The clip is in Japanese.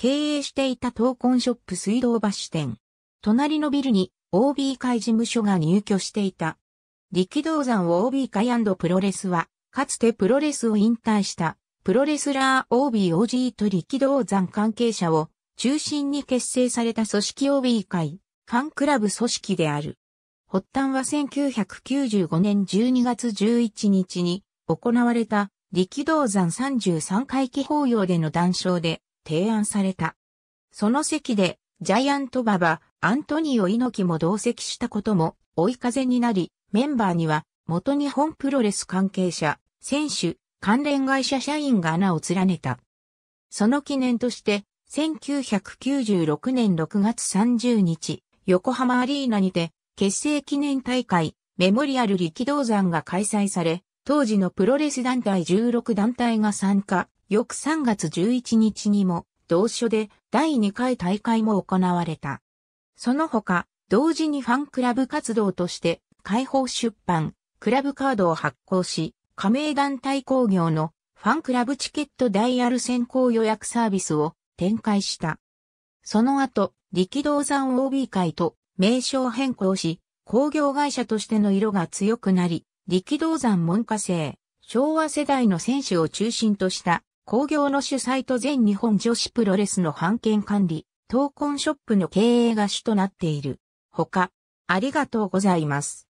経営していた闘魂ショップ水道橋店。隣のビルに OB 会事務所が入居していた。力道山 OB 会プロレスは、かつてプロレスを引退した、プロレスラー OB OG と力道山関係者を中心に結成された組織 OB 会、ファンクラブ組織である。発端は1995年12月11日に行われた力道山33回忌法要での談笑で、提案された。その席で、ジャイアント馬場、アントニオ猪木も同席したことも追い風になり、メンバーには元日本プロレス関係者、選手、関連会社社員が穴を連ねた。その記念として、1996年6月30日、横浜アリーナにて、結成記念大会、メモリアル力道山が開催され、当時のプロレス団体16団体が参加、翌3月11日にも、同所で第2回大会も行われた。その他、同時にファンクラブ活動として、開放出版、クラブカードを発行し、加盟団体工業のファンクラブチケットダイヤル先行予約サービスを展開した。その後、力道山 OB 会と名称変更し、工業会社としての色が強くなり、力道山門下生、昭和世代の選手を中心とした工業の主催と全日本女子プロレスの版権管理、闘魂ショップの経営が主となっている。他、ありがとうございます。